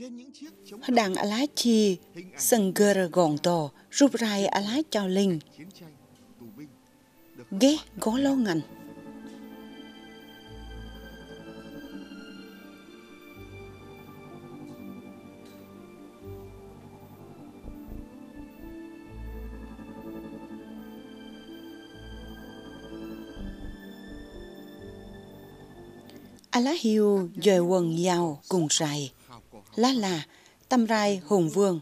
đàn Đảng Alachi Sengger Gondo Rubrai Alach Chao Linh Ghé Gó Lô Ngành Alá hiu dời quần giàu cùng rày là là tam rai hùng vương.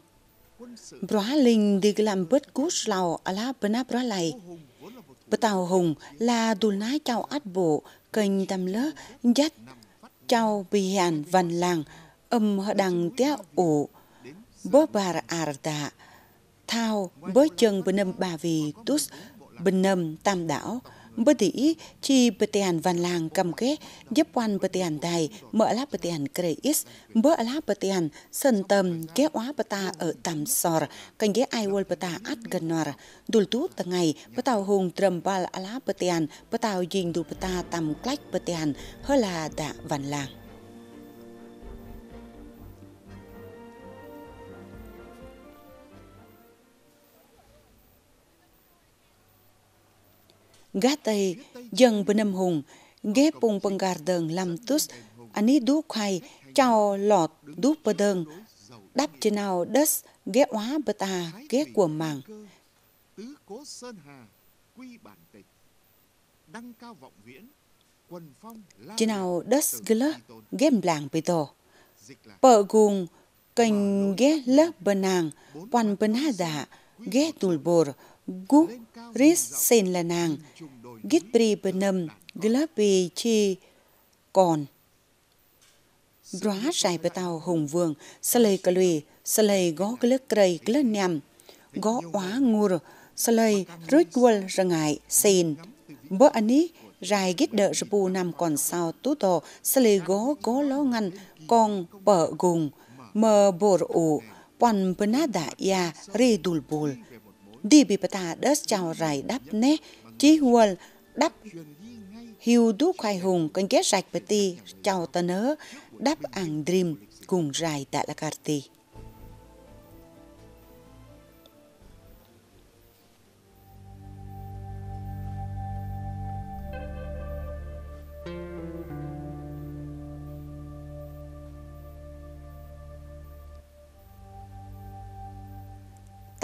Bróa linh đi làm bớt cút lào ala bna bróa này. bờ tàu hùng là đù ná chào át bộ kênh tam lỡ dắt chào bì hàn văn làng âm đằng té ổ bớ bà arda à thao bớ chân bên âm bà vì tút bên âm tam đảo bất đi chi bờ tề hàn văn làng cầm kế giúp quan bờ tề hàn đài mở lá bờ tề hàn kề is bỡ lá bờ tề hàn sân tâm kế quá bờ ta ở tầm sor cảnh kế ai wol bờ ta át gần nor đùl tú tờ ngày bờ tàu hùng trầm bal lá bờ tề hàn bờ tàu dình đủ bờ ta tầm klách bờ tề hàn hơ là đạ văn làng gá tây dân bên âm hùng ghép bung pangar đơn làm anh ấy du khai chào lọt du bơ đơn đắp trên nào đất ghé hóa bơ ta ghé của màng tứ cố sơn hà quy bản tịch đăng cao vọng viễn quần phong trên nào đất glơ ghé làng bê tổ bờ gùng cành ghé lớp bờ nàng quan bần ha giả ghé tùl bồ Guk Ris Sen là nàng, gít Gitbri Benam Glabi Chi Còn. róa Bra Sai tàu Hùng Vương, cà Salei Kalui, Salei Gó Glek Krei Glek Nhằm, Gó Oá Ngur, Salei ngài Rangai Sen, Bơ Ani Rai Gít đỡ Đợ Rbu Nam Còn Sao Tú Tổ, Salei Gó Gó Ló Ngăn, còn Bở Gùng, Mơ Bồ Ủ, Quan Bernada Ya Ri Dulbul, đi bị bà đã chào rải đắp nè chí huol đắp hiu đu khoai hùng con ghét rạch bà ti chào ta nớ đắp ảng dream cùng rải tạ la cà tì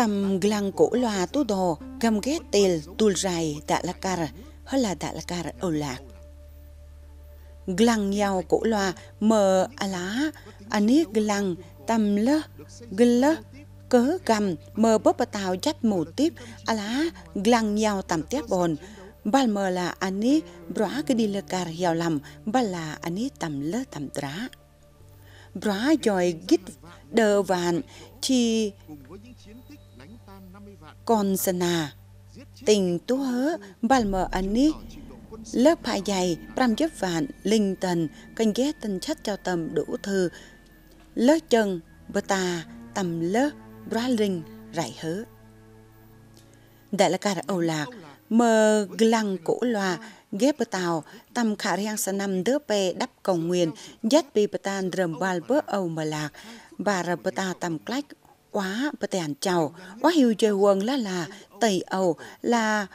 tầm glang cổ loa tu đồ gầm ghét tel tul rai đã là car hơ là đã là car ở lạc glang nhau cổ loa mờ a lá ani glang tầm lơ glơ cớ gầm mờ bóp bà tàu dắt mù tiếp a lá glang nhau tầm tiếp bồn bal mờ là ani bra cái đi lơ car hiểu lầm bal là ani tầm lơ tầm trá bra rồi gít đờ vạn chi con sana tình tú hớ bal mờ ani lớp phải dày pram giúp vạn linh tần canh ghé tinh chất cho tầm đủ thư lớp chân bơ ta tầm lớp bra linh rải hớ đại là cả âu lạc mờ glăng cổ loa ghép bơ tàu tầm khả riêng sa năm đứa bè đắp cầu nguyên dắt bi bơ tan rầm bal bơ âu mờ lạc bà rập bơ ta tầm clach quá bà tèn chào quá hiu chơi quần là là tây âu là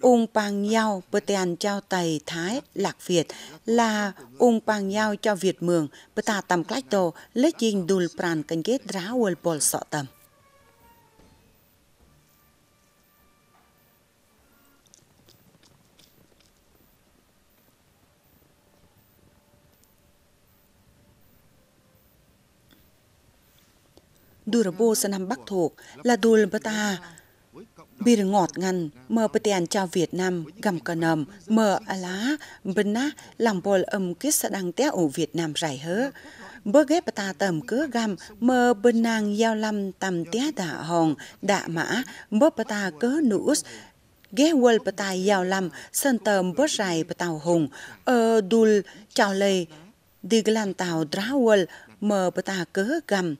ung bằng nhau bờ tèn trao tày thái lạc việt là ung bằng nhau cho việt mường bờ ta tầm cách đồ lấy dinh đùl pran canh kết rá uol bol sọ tầm durabo sanam bắc thuộc là dulbata bir ngọt ngăn mờ tiền chào Việt Nam gầm cờ nầm mờ a lá bên á làm bol âm kết sa đăng téo ở Việt Nam rải hớ bơ ghép ta tầm cứ gầm mờ bên nàng giao lâm tầm té đạ hòn đạ mã bơ ta cớ nus ghé quên bà tài giàu lầm, sân tầm bớt rài bà tàu hùng, ờ đùl chào lề, đi làm tàu drá quên, mờ bà ta cớ gầm.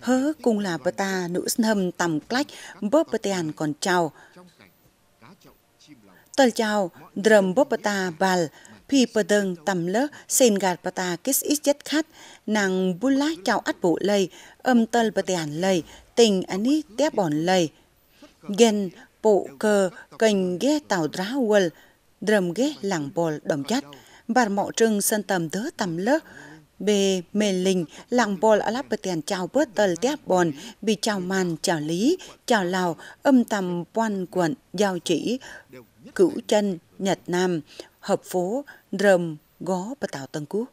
Hớ cùng là bà ta nữ hâm tầm klách bóp bà tàn còn chào. Tờ chào drum bóp bà ta bàl phi bà đơn tầm lỡ sen gạt bà ta kích ít chất khát nàng bú lá chào át bộ lây âm tờ bà tàn lây tình anh ấy té bòn lây. Gen bộ cơ cành ghé tàu dráu drum ghé làng bòl đồng chất. Bà mọ trưng sân tầm tớ tầm lớp Bê mê linh, làng bol tiền chào bớt tờ tép bồn, bị chào màn chào lý, chào lào, âm tầm quan quận, giao chỉ, cửu chân, nhật nam, hợp phố, rầm, gó và tàu tân quốc.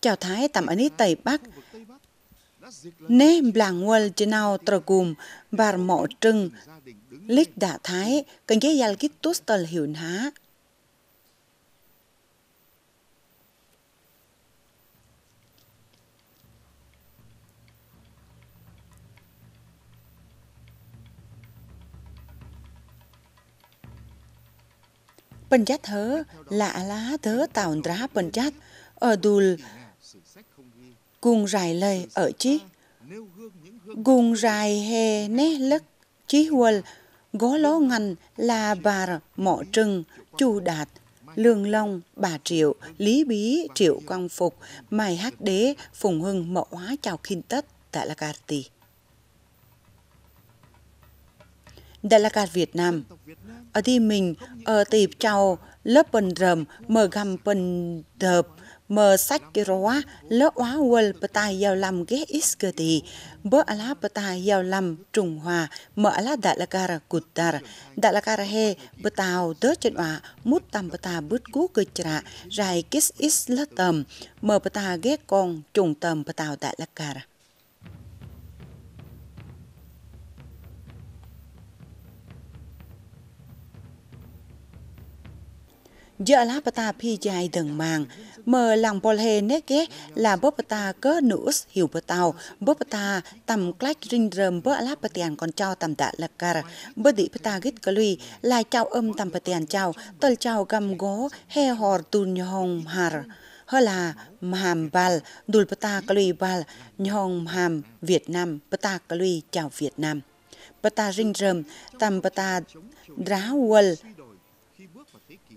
Chào thái tạm ấn tây bắc, nêm làng nguồn trên nào trờ cùm, và mọ trưng, Lịch đã thái, cần cái dàl kít tốt tờ hiểu ná. Bần chất thớ lạ lá thớ tàu ra bần chất ở đùl cùng rải lời ở chi. Cùng rải hè nế lức chí huol Gó ló ngành là Bà Mọ Trừng, Chu Đạt, Lương Long, Bà Triệu, Lý Bí, Triệu Quang Phục, Mai Hắc Đế, Phùng Hưng, Mậu Hóa, Chào Kinh Tất, tại La Talakarti. Dalakat Việt Nam ở thì mình ở tịp chào lớp bần rầm mờ găm bần đợp mờ sách kì roa lỡ oá quần bà tài giàu làm ghé ít cơ tì bơ á lá bà tài giàu làm trùng hòa mở á lá đạ là cara cụt đà đạ là cara he bà tàu tớ chân oa mút tầm bà tà bứt cú cơ chả rài kít ít lá tầm mở bà tà ghé con trùng tầm bà tàu đại là cara giờ lá bà ta phi dài đừng màng mờ lòng bò hề nét ghé là bóp ta có nữ hiểu bơ tàu bóp ta tầm clach rinh rơm bơ alap bơ tiền còn cho tầm đã là car bơ đi bơ ta gít cơ lui lại chào âm tầm bơ tiền chào tol chào găm gó he hor tun nhong har hơ là mham bal dul bơ ta cơ lui bal nhong hàm việt nam bơ ta cơ lui chào việt nam bơ ta rinh rơm tầm bơ ta ráo wal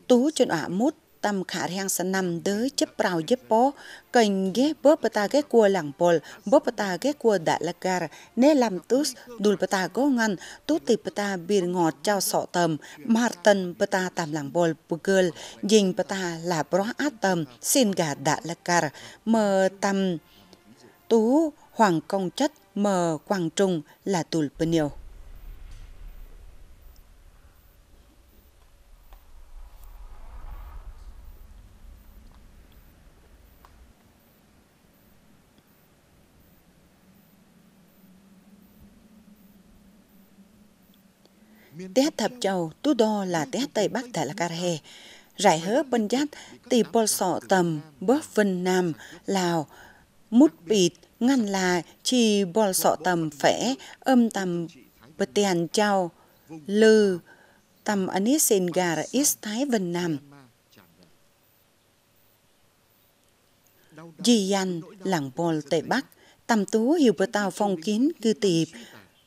tú chân ả mút tâm khả hàng sa nằm đớ chấp rào giúp bó, cần ghé bóp bà ta ghé cua làng bồn, bóp bà ta ghé cua đạ lạc gà, nê làm tước đùl bà ta gó ngăn, tút tì bà ta bìr ngọt trao sọ tầm, mạt tân bà ta tạm làng bồn bù gơ, dình bà ta là bó át tầm, xin gà đạ lạc gà, mờ tâm tú hoàng công chất mờ quang trung là tùl bà nhiều. TH Thập Châu, tu Đô là TH Tây Bắc tại là Cà Rè. Rải hớ Bân Giác, Tì Bồ Sọ Tầm, Bớt Vân Nam, Lào, Mút Bịt, Ngăn là chi Bồ Sọ Tầm Phẻ, Âm Tầm Bờ Tiền Châu, Lư, Tầm Anis Sengar, Is Thái Vân Nam. Di Yan, Làng Bồ Tây Bắc, Tầm Tú Hiểu Bờ Tàu Phong Kiến, Cư Tịp,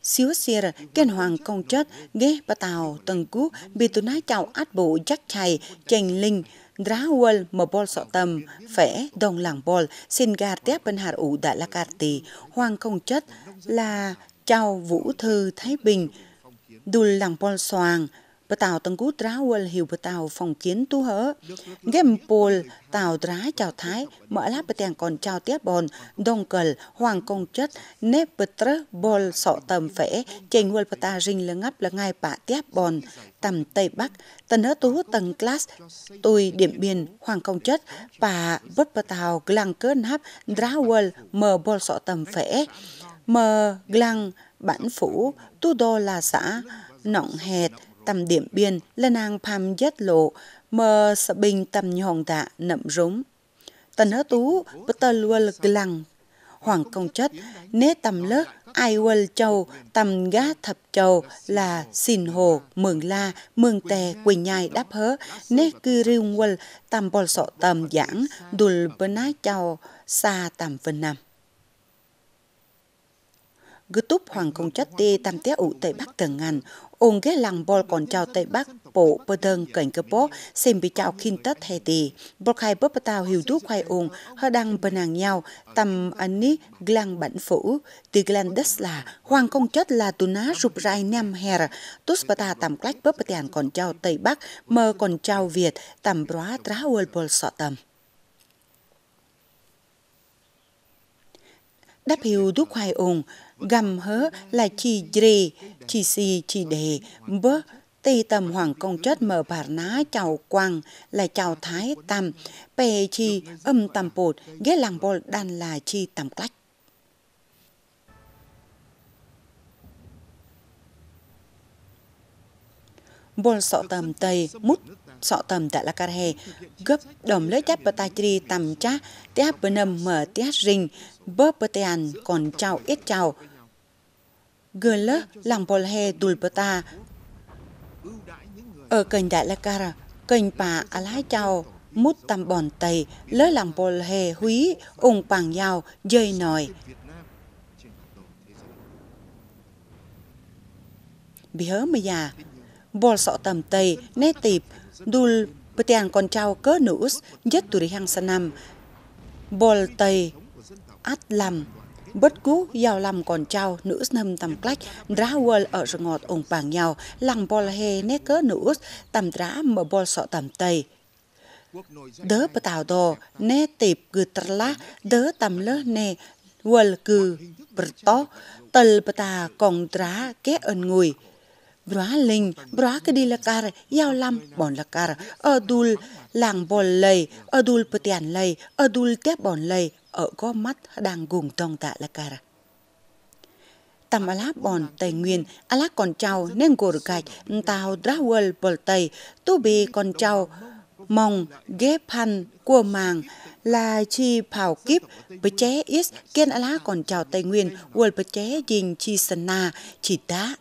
xíu xìa kênh hoàng công chất ghé bà tàu tầng cú bị tụi nái chào át bộ chắc chày chành linh Drawal mờ bol sọ tầm, phẻ đồng làng bol, xin gà tép bên hạt ủ đại la cạt tì, hoàng công chất là chào vũ thư Thái Bình, đùl làng bol soàng, bà tàu tăng cú trá uol hiệu bà tàu phòng kiến tu hở, game pool tàu trá chào thái mở lát bà tèng còn chào tiết bòn đông cờ hoàng công chất nếp bà trớ bol sọ tầm phễ chênh uol bà ta rình là ngắp là ngay bà tiết bòn tầm tây bắc tân hỡ tú tầng class tùy điểm biên hoàng công chất và bất bà tàu glang cơn hấp trá uol mở bol sọ tầm phễ mở glang bản phủ tu đô là xã nọng hẹt tầm điểm biên là nàng phàm giác lộ mờ sợ bình tầm nhòn tạ dạ nậm rúng. Tần hớ tú bất tờ lua lực lăng. Hoàng công chất nế tầm lớp ai quên châu tầm gá thập châu là xin hồ mường la mường tè quỳnh nhai đáp hớ nế cư riêng quên tầm bò sọ tầm giảng đùl bơ ná châu xa tầm vân nam gư túp hoàng công chất tê tầm té ủ tây bắc tầng ngàn ông ghé làng bol còn chào tây bắc bộ bờ đơn cảnh cơ bố xem bị chào khinh tất hay tì bol khai bớt tao hiểu đúc khai ông hơ đăng bờ nàng nhau tầm anh ní glang bản phủ từ glang đất là hoàng công chất là tu ná rụp rai nam her tus bờ ta tầm cách bớt bờ tàn còn chào tây bắc mơ còn chào việt tầm bóa trá uol bol sọ tầm đáp hiệu đúc hoài ồn gầm hớ là chỉ dre, chỉ si chỉ đề, bớ tì tầm hoàng công chết mở bà ná chào quang là chào thái tầm, bè chi âm tầm bột, ghé làng bột đàn là chi tầm cách. bol sọ tầm tây mút sọ tầm đã là cà hè gấp đồng lấy chắp bờ tai tri tầm chá té bờ nầm mở té rình bớp bờ tàn còn chào ít chào Gölö Lampolhe Dulpata ở kênh Đại La Cara, kênh Pà A Lái Chào, Mút Tam Bòn Tây, Lớ hề Húy, Ung Pàng Giao, Dơi Nòi, bị hớ mà già. bồ sọ tầm tây, nê tịp, đùl bờ tiền con trao cớ nữ, nhất tù đi hăng sa năm. bồ tây, át lầm, Bất cứ giàu làm còn trao nữ nâm tầm cách Drawell ở rừng ngọt ổng bảng nhau làng bò hề nét cỡ nữ tầm rã mở bò sọ tầm tây. đỡ bà tàu đồ, nè tịp gư tr lá, đớ tầm lớ nè Wal cư bật tó, tờ bà tà còn rá kế ơn người Bra linh, bra cái đi lạc car, giao lam bọn lạc car, ở đùl làng bồn lầy, ở đùl bà tiền lầy, ở đùl tép bọn lầy, ở mắt đang gùng tông tạ la cara tam ala bon tây nguyên ala còn trao nên gồm gạch tàu drawel Bol tây tu bì còn trao mong ghép hăn cua màng là chi phào kíp bờ ché is ken ala còn trao tây nguyên world bờ chế dình chi sân na chỉ đá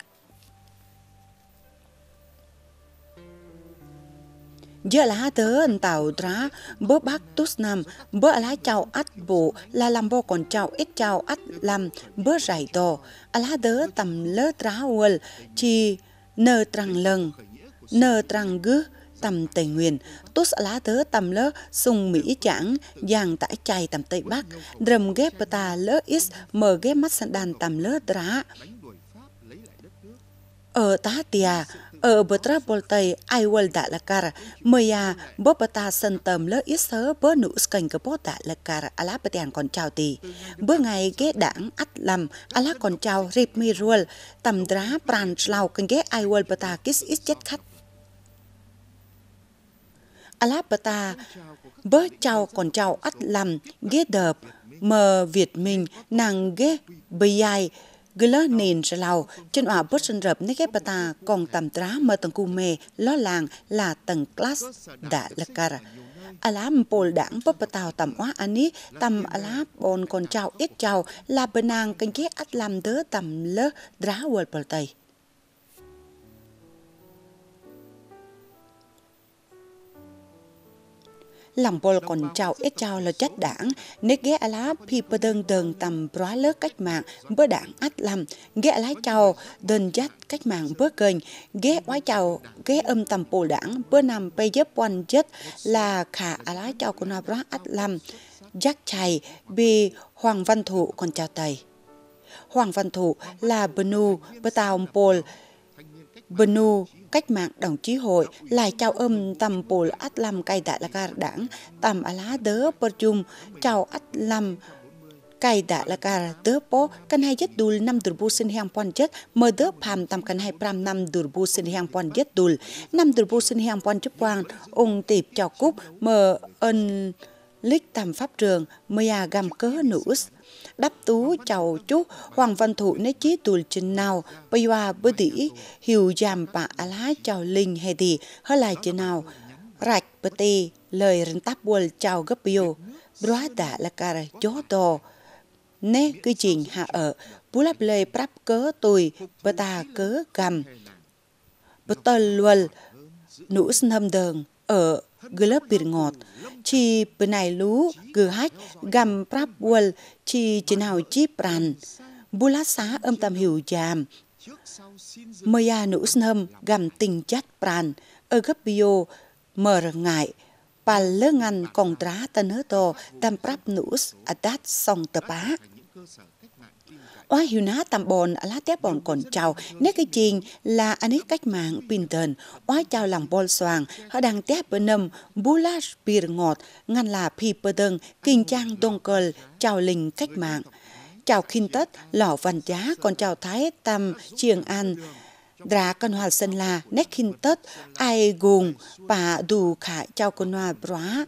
Giờ là tớ tạo ra bớ bác tút nằm, bớ lá chào ắt bộ là làm bộ còn chào ít chào ắt làm bớ rải tổ. Lá thứ tầm lơ trá uol chi nơ trăng lần, nơ trăng gư tầm tây nguyên tốt lá thứ tầm lơ sùng mỹ chẳng giang tải chay tầm tây bắc drum ghép ta lỡ is mờ ghép mắt sẵn đàn tầm lơ trá ở tá tìa ở ờ, bờ tra bol tây ai wal đã là cara mây à bố bà ta sân tầm lỡ ít sớ bố nữ sành cái bố đã là cara ala bà tiền còn chào tì bữa ngày ghé đảng ắt lầm ala còn chào rịp mi ruol tầm đá pran lao cần ghé ai wal bà ta kis ít chết khách ala bà ta bớ chào còn chào ắt lầm ghé đợp mờ việt mình nàng ghé bì ai Gula nền ra lào, chân ỏa bớt sân rập nét ghép ta còn tầm trá mơ tầng cù mê, lo làng là tầng class đã lạc cara. Alam pol đảng bớt bà tàu tầm oá ani, tầm ala bồn còn chào ít chào là bờ nàng kênh ghét át làm đỡ tầm lơ drá world bờ tây. lòng bol còn trao ít trao là chất đảng nếu ghé lá phi bơ đơn đơn tầm bó lớp cách mạng bơ đảng át lầm ghé lá trao đơn chất cách mạng bơ kênh ghé oái trao ghé âm tầm bồ đảng bơ nằm bây dấp quan chết là khả lá trao của nó bó át lầm giác chày bị hoàng văn thụ còn chào tầy hoàng văn thụ là bnu bơ tàu bồ Benu, cách mạng đồng chí hội, lại chào âm tầm bồ át lâm cây đại là ca đảng, tầm á lá đớ bơ chung, chào át lâm cây Đại là cả tớ po căn hai chất đùl năm đùl bu sinh hàng pon chất mơ tớ phàm Tầm căn hai pram năm đùl bu sinh hàng pon chất đùl năm đùl bu sinh hàng pon chất quang ông tiệp chào cúc mơ ơn lích tầm pháp trường mea gam cớ nữ, đắp tú chầu chú hoàng văn thủ nế chí tùl trình nào bây hoa bơ tỉ hiểu giam bà á lá chào linh hề tỷ hơ lại chừng nào rạch bơ tê lời rừng tắp buồn chào gấp biểu bra đã là cả chó đồ nế cư trình hạ ở bú lắp lê prap cớ tùi bơ ta cớ gầm bơ tơ luôn nữ sinh hâm đường ở gửi lớp biệt ngọt, chi bên này lú gửi hách gầm prap wal chi trên hào chi pran, bu lát xá âm tâm hiểu jam, maya à nữ snâm gầm tình chất pran, ở gấp bio mờ ngại, pa lơ ngăn còn trá tân hớ to tâm prap nữ adat à song tập bá. Oa hiu ná tạm bồn, lá tép bồn còn chào. nét cái chiên là anh ấy cách mạng bình Pinton, oa chào lòng bol soàng, họ đang tép bờ nâm, bú lá bìa ngọt, ngăn là phi bờ tân, kinh trang đông cờ, chào linh cách mạng. Chào khinh tất, lỏ văn giá, còn chào thái tam chiêng an, Dra con hòa sân là nét khinh tất, ai gùng, bà đù khả chào con hoa bróa,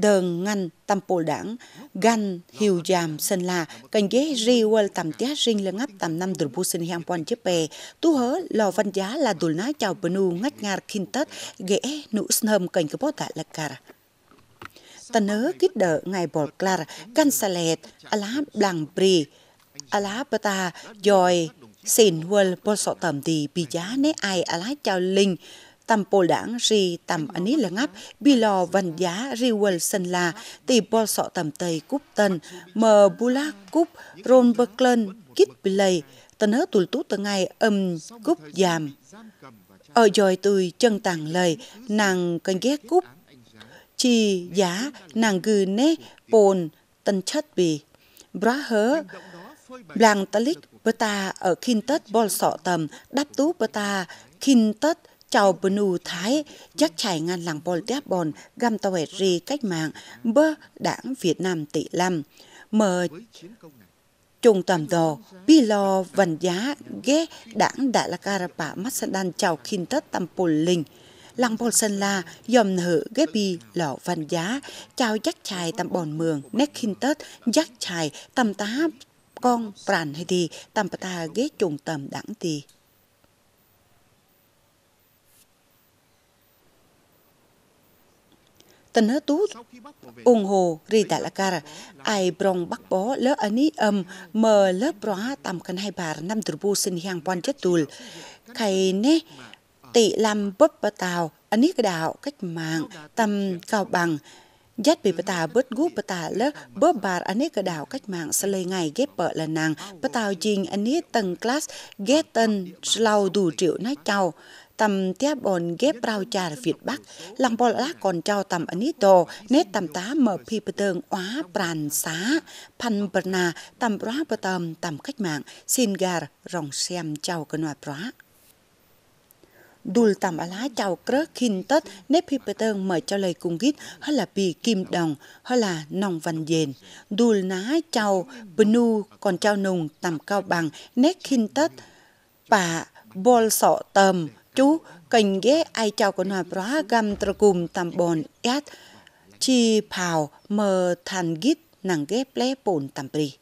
đơn ngăn tam bồ đảng gan hiu jam sân la cần ghế ri wal tam tía riêng là ngắp tam năm được bu sinh hiang pon chế bè tu hớ lò văn giá là đùl ná chào benu ngắt ngar khin tất ghế nữ snơm cần cái bó tạ lạc cả ta nớ kít đỡ ngài bột clar gan salet ala blang bri ala ta joy xin wal bol sọ tầm thì bì giá nế ai ala chào linh tầm pô đảng ri tam anh là ngáp bi lò văn giá ri wal sân là tì bò sọ tầm tây cúp tân mờ bu la cúp ron berklen kít play tân ớ tụt tú từ ngay âm cúp giàm ở dòi tùi chân tàng lời nàng cần ghé cúp chi giá nàng gừ nê pồn tân chất bì bra hớ làng talik bơ ta ở kinh tất bò sọ tầm đáp tú bơ ta kinh tất chào bờ nù thái chắc chảy ngăn làng bò đáp bòn găm tàu ri cách mạng bơ đảng Việt Nam tỷ lâm mờ trung tầm đồ bi lo vần giá ghé đảng đại la carapa masadan chào khin tất tâm pol linh lăng bồn sân la dòm hử ghé bi lò văn giá chào chắc chài tầm bòn mường nét khin tết chắc chài tầm tá con pràn hay đi tầm ta ghé trung tầm đảng tì tân hớ tút ủng hộ rì tại là cara ai brong bắc bó lỡ ani âm mờ lớp bó tầm cần hai bà năm tử bu sinh hàng bon chết tùl khay nè tị làm bớt bà tàu ani cái đạo cách mạng tầm cao bằng Dắt bị bà ta bớt gút bà ta lỡ bớt bà anh ấy cả đảo cách mạng sẽ lấy ngày ghép bợ là nàng. Bà ta dình anh ấy tầng class ghét tân lâu đủ triệu nát chào tầm tiếp ổn ghép rau trà Việt Bắc, lăng bò lác còn trao tầm anito, nét tầm tá mở phi bờ tường óa pràn xá, pan bờ nà, tầm róa bờ tầm tầm cách mạng, xin gà rong xem trao cơ nọa róa đùl tầm á lá chào crớ khinh tất nếp phi bê tơn mở cho lời cung gít hay là bì kim đồng hay là nòng văn dền đùl ná chào bnu còn chào nùng tầm cao bằng nét khinh tất bà bol sọ tầm chú cần ghé ai chào con hòa bra gam tra cùng tam bòn ét chi pào mờ thành gít nàng ghép lé bồn tam pri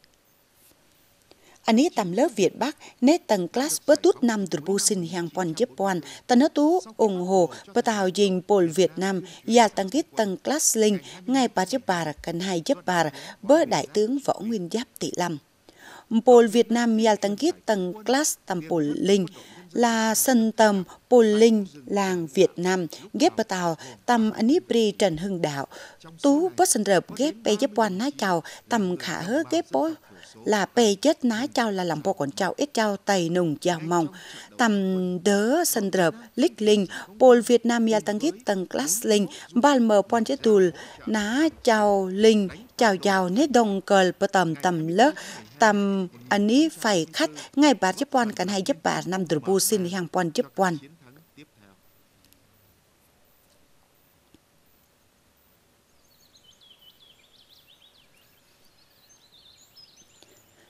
ấy tam lớp Việt Bắc, nét tầng class bớt tút năm từ bu sinh hàng quan giúp quan, tầng tú ủng hộ bớt tàu dình bồn Việt Nam, và dạ tầng kít tầng class linh, ngay bà giúp bà cần hai giúp bà, bớt đại tướng võ nguyên giáp tỷ lâm. Bồn Việt Nam và dạ tầng kít tầng class tam bồn linh, là sân tâm Pô Linh, làng Việt Nam, ghép bà tàu, tâm Anipri Trần Hưng Đạo, tú bó sân rợp ghép bê giáp quan ná chào, tầm khả hớ ghép bó là bê chết ná chào là lòng bộ còn chào ít chào tày nùng chào mong tầm đớ sân drập lích linh pol việt nam ya tăng hít tăng class linh bal mờ pon chết tùl ná chào linh chào giàu nét đồng cờ bờ tầm tầm lớp tầm anh ấy phải khách ngay bà chấp quan cảnh hay giúp bà năm đủ bu xin hàng quan chấp quan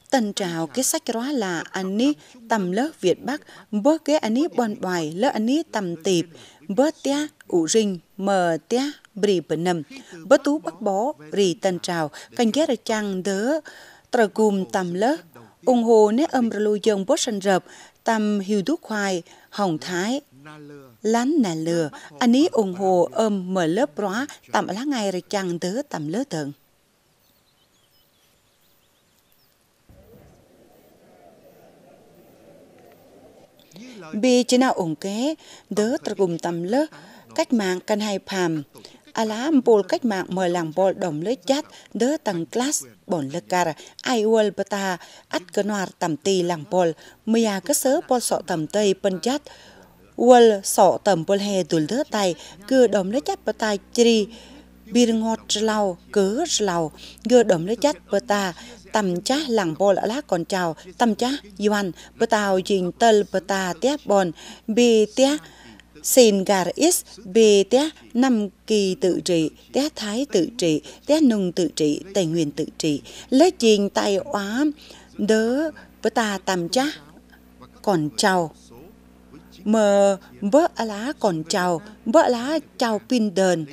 tần trào cái sách đó là anh ní tầm lớp Việt Bắc, bớt cái anh ní bọn bài lớp anh ní tầm tịp, bớt tia ủ rình mờ tia bì bẩn nầm, bớt tú bắc bó rì tần trào, phanh ghét ra chăng đỡ trà gùm tầm lớp, ủng hộ nét âm ra lùi dân bớt sân rập, tầm hiu đúc khoai, hồng thái, lán nà lừa, anh ní ủng hộ âm mở lớp rõ tầm lá ngay ra chăng đỡ tầm lớp tầng. Bi chỉ nào ủng kế, đỡ trật gùm tầm lơ, cách mạng căn hay phàm. À lá bồ cách mạng mời làng bồ đồng lưới chát, đỡ tầng class bồn lơ cara, ai uol bata, ắt cơ noar tầm tì làng bồ, mìa à cơ sớ bồ sọ tầm tây pân chát, uol sọ tầm bồ hề tùl đỡ tay, cưa đồng lưới chát bata chri, bir ngọt lau cớ lau gơ đầm lấy chát bơ ta tầm chá làng bò lạ lá còn chào tầm chá yuan bơ tàu dình tơ bơ ta tép bòn bì tép xin gar is bê té năm kỳ tự trị té thái tự trị té nung tự trị tây nguyên tự trị lấy trình tay oá đỡ với ta tầm chá còn chào mờ bớ lá còn chào bớ lá chào pin đền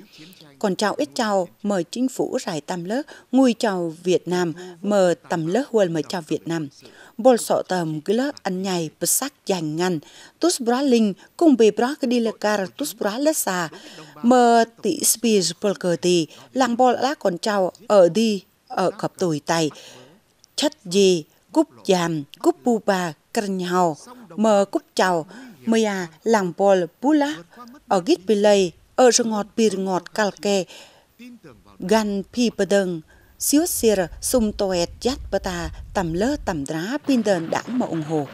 còn chào ít chào mời chính phủ rải tam lớp ngùi chào Việt Nam mờ tầm lớp huân mời chào Việt Nam bol sọ tầm cái lớp ăn nhảy bật sắc dành ngăn tus bra linh cùng bề bra cái đi là car tus bra lớp xa mờ tỷ spears bol cờ tì làng bol lá còn chào ở đi ở cặp tuổi tay chất gì cúp giàm cúp bu bà cần nhau mờ cúp chào mời à làng bol bu lá ở gít bì lây ở rừng ngọt bìr ngọt cà kè gan pi bờ đần siêu xìa sung toẹt dắt bờ ta tầm lơ tầm đá pin đần đảng mà ủng hộ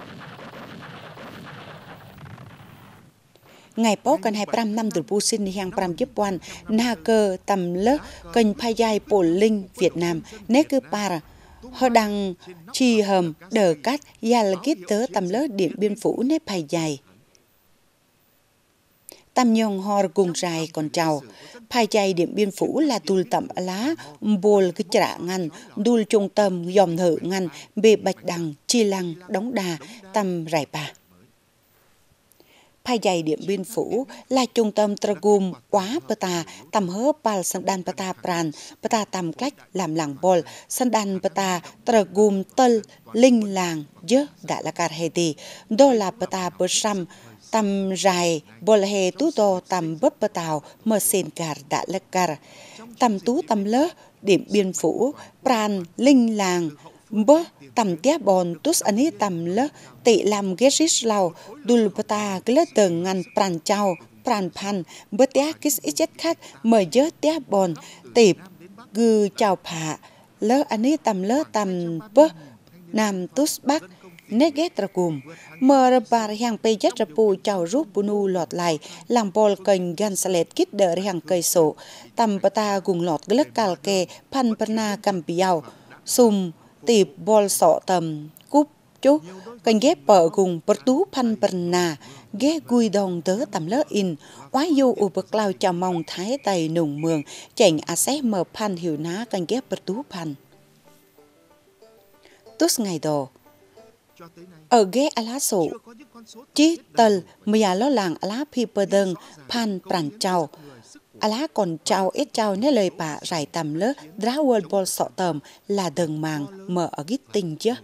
ngày bó cần hai trăm năm từ bu sinh hàng pram giúp quan na cơ tầm lơ cần phai dài bổ linh việt nam nét cứ para họ đang chi hầm đờ cắt gia là kết tớ tầm lơ điện biên phủ nếp phai dài tam nhong hor cùng rai còn trào. Phai chay điện biên phủ là tu tập lá, bol cứ trả ngăn, đùl trung tâm dòm thở ngăn, bề bạch đằng, chi lăng, đóng đà, tâm rải bà phai dày điện biên phủ là trung tâm tragum quá pata tầm hớ pal san dan pata pran pata tầm cách làm làng bol san dan pata tragum tel linh làng dơ đã là cà hề tì đô là pata bơ sam tầm rài bol hề tú tô tầm bớp bơ tàu mơ sen cà đã lắc cà tầm tú tầm lơ điểm biên phủ pran linh làng bơ tầm tía bòn tus ani tầm lơ tị làm ghế rít lầu đùl bơ ta glơ tường ngăn pran chào pran pan bơ tía kis ít chết khác mờ dớ tía bòn tịp gư chào phạ lơ ani tầm lơ tầm bơ nam tus bắc Neget Tracum, mở Bar Hàng Pê Jet Rapu Chào Rút nu Lọt Lại, Làm Bol Kênh Gansalet Kít Đờ Hàng Cây Sổ, Tầm ta Gùng Lọt Glek Cal Kê Pan Pana Campiao, Sum Tịp Bol Sọ Tầm Cúp Chú, Kênh Ghép Bờ Gùng Bật Tú Pan na Ghé Gui Đồng Tớ Tầm Lỡ In, Quá Dù U Bực Lao Chào Mong Thái Tày Nùng Mường, Chảnh A Xé Mờ Pan Hiểu Ná Kênh Ghép Bật Tú Pan. Tus ngày đồ, ở ghế ala sổ, chí tờ mìa lo làng ala phi bờ đơn pan pran chào. Ala còn chào ít chào nhé lời bà rải tầm lỡ dra world bol sọ tầm là đường màng mở ở gít tình chứ.